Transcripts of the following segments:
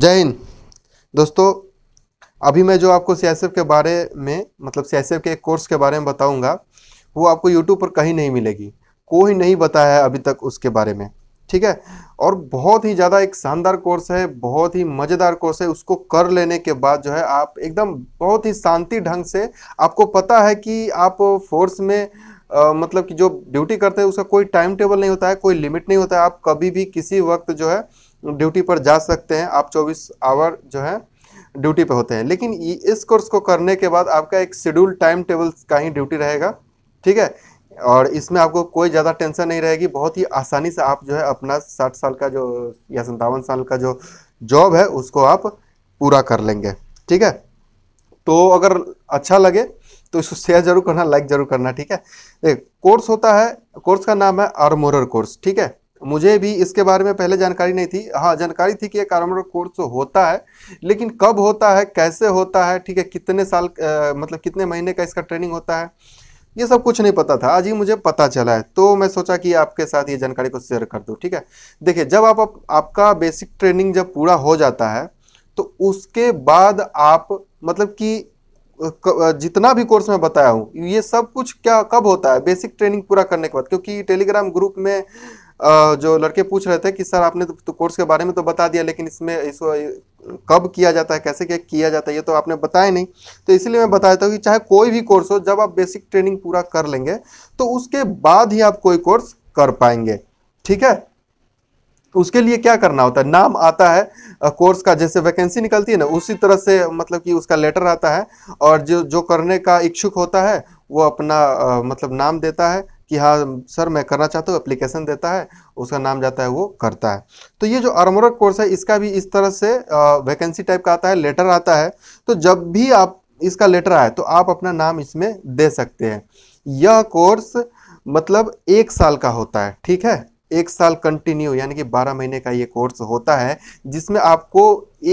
जय हिंद दोस्तों अभी मैं जो आपको सी के बारे में मतलब सी के एक कोर्स के बारे में बताऊंगा वो आपको यूट्यूब पर कहीं नहीं मिलेगी कोई नहीं बताया है अभी तक उसके बारे में ठीक है और बहुत ही ज़्यादा एक शानदार कोर्स है बहुत ही मज़ेदार कोर्स है उसको कर लेने के बाद जो है आप एकदम बहुत ही शांति ढंग से आपको पता है कि आप फोर्स में आ, मतलब कि जो ड्यूटी करते हैं उसका कोई टाइम टेबल नहीं होता है कोई लिमिट नहीं होता है आप कभी भी किसी वक्त जो है ड्यूटी पर जा सकते हैं आप 24 आवर जो है ड्यूटी पर होते हैं लेकिन इस कोर्स को करने के बाद आपका एक शेड्यूल टाइम टेबल का ही ड्यूटी रहेगा ठीक है और इसमें आपको कोई ज़्यादा टेंशन नहीं रहेगी बहुत ही आसानी से आप जो है अपना साठ साल का जो या सत्तावन साल का जो जॉब है उसको आप पूरा कर लेंगे ठीक है तो अगर अच्छा लगे तो इसको शेयर जरूर करना लाइक जरूर करना ठीक है देख कोर्स होता है कोर्स का नाम है आरमोर कोर्स ठीक है मुझे भी इसके बारे में पहले जानकारी नहीं थी हाँ जानकारी थी कि ये कारोबार कोर्स होता है लेकिन कब होता है कैसे होता है ठीक है कितने साल आ, मतलब कितने महीने का इसका ट्रेनिंग होता है ये सब कुछ नहीं पता था आज ही मुझे पता चला है तो मैं सोचा कि आपके साथ ये जानकारी को शेयर कर दूँ ठीक है देखिए जब आप, आप आपका बेसिक ट्रेनिंग जब पूरा हो जाता है तो उसके बाद आप मतलब कि जितना भी कोर्स मैं बताया हूँ ये सब कुछ क्या कब होता है बेसिक ट्रेनिंग पूरा करने के बाद क्योंकि टेलीग्राम ग्रुप में जो लड़के पूछ रहे थे कि सर आपने तो, तो कोर्स के बारे में तो बता दिया लेकिन इसमें इसको कब किया जाता है कैसे क्या किया जाता है ये तो आपने बताया नहीं तो इसलिए मैं बता देता हूँ कि चाहे कोई भी कोर्स हो जब आप बेसिक ट्रेनिंग पूरा कर लेंगे तो उसके बाद ही आप कोई कोर्स कर पाएंगे ठीक है उसके लिए क्या करना होता है नाम आता है कोर्स का जैसे वैकेंसी निकलती है ना उसी तरह से मतलब कि उसका लेटर आता है और जो जो करने का इच्छुक होता है वो अपना मतलब नाम देता है कि हाँ सर मैं करना चाहता हूँ एप्लीकेशन देता है उसका नाम जाता है वो करता है तो ये जो आर्मोरक कोर्स है इसका भी इस तरह से वैकेंसी टाइप का आता है लेटर आता है तो जब भी आप इसका लेटर आए तो आप अपना नाम इसमें दे सकते हैं यह कोर्स मतलब एक साल का होता है ठीक है एक साल कंटिन्यू यानी कि बारह महीने का ये कोर्स होता है जिसमें आपको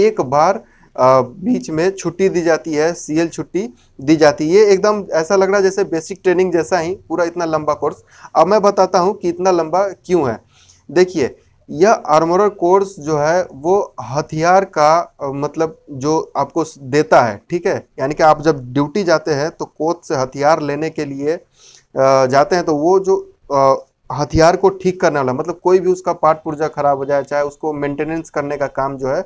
एक बार बीच में छुट्टी दी जाती है सीएल छुट्टी दी जाती है ये एकदम ऐसा लग रहा है जैसे बेसिक ट्रेनिंग जैसा ही पूरा इतना लंबा कोर्स अब मैं बताता हूँ कि इतना लंबा क्यों है देखिए यह आर्मोर कोर्स जो है वो हथियार का मतलब जो आपको देता है ठीक है यानी कि आप जब ड्यूटी जाते हैं तो कोच से हथियार लेने के लिए जाते हैं तो वो जो हथियार को ठीक करने वाला मतलब कोई भी उसका पार्ट पुर्जा खराब हो जाए चाहे उसको मेंटेनेंस करने का काम जो है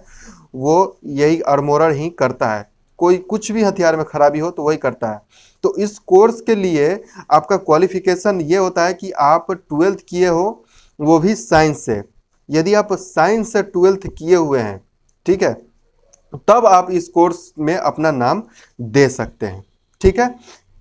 वो यही अरमोरर ही करता है कोई कुछ भी हथियार में खराबी हो तो वही करता है तो इस कोर्स के लिए आपका क्वालिफिकेशन ये होता है कि आप ट्वेल्थ किए हो वो भी साइंस से यदि आप साइंस से ट्वेल्थ किए हुए हैं ठीक है तब आप इस कोर्स में अपना नाम दे सकते हैं ठीक है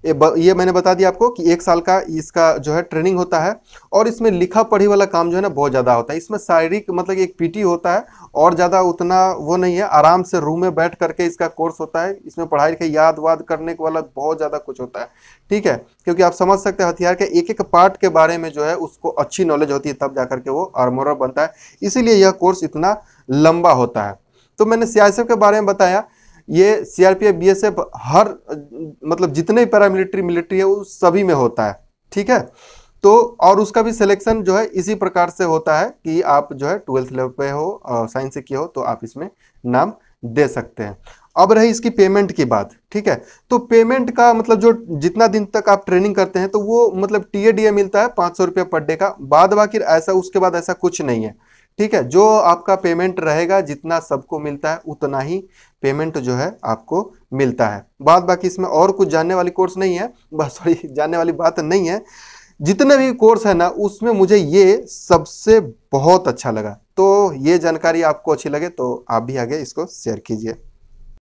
ये मैंने बता दिया आपको कि एक साल का इसका जो है ट्रेनिंग होता है और इसमें लिखा पढ़ी वाला काम जो है ना बहुत ज़्यादा होता है इसमें शारीरिक मतलब एक पीटी होता है और ज़्यादा उतना वो नहीं है आराम से रूम में बैठ करके इसका कोर्स होता है इसमें पढ़ाई लिखाई याद वाद करने के वाला बहुत ज़्यादा कुछ होता है ठीक है क्योंकि आप समझ सकते हैं हथियार के एक एक पार्ट के बारे में जो है उसको अच्छी नॉलेज होती है तब जा करके वो आर्मोरर बनता है इसीलिए यह कोर्स इतना लंबा होता है तो मैंने सी के बारे में बताया ये सीआरपीएफ बीएसएफ हर मतलब जितने भी पैरामिलिट्री मिलिट्री है वो सभी में होता है ठीक है तो और उसका भी सिलेक्शन जो है इसी प्रकार से होता है कि आप जो है ट्वेल्थ लेवल पे हो साइंस से किए हो तो आप इसमें नाम दे सकते हैं अब रही इसकी पेमेंट की बात ठीक है तो पेमेंट का मतलब जो जितना दिन तक आप ट्रेनिंग करते हैं तो वो मतलब टी ए डी ए मिलता है पाँच सौ रुपया पर डे का बाद बाकी ऐसा उसके बाद ऐसा कुछ नहीं है ठीक है जो आपका पेमेंट रहेगा जितना सबको मिलता है उतना ही पेमेंट जो है आपको मिलता है बाद बाकी इसमें और कुछ जानने वाली कोर्स नहीं है बस सॉरी जानने वाली बात नहीं है जितने भी कोर्स है ना उसमें मुझे ये सबसे बहुत अच्छा लगा तो ये जानकारी आपको अच्छी लगे तो आप भी आगे इसको शेयर कीजिए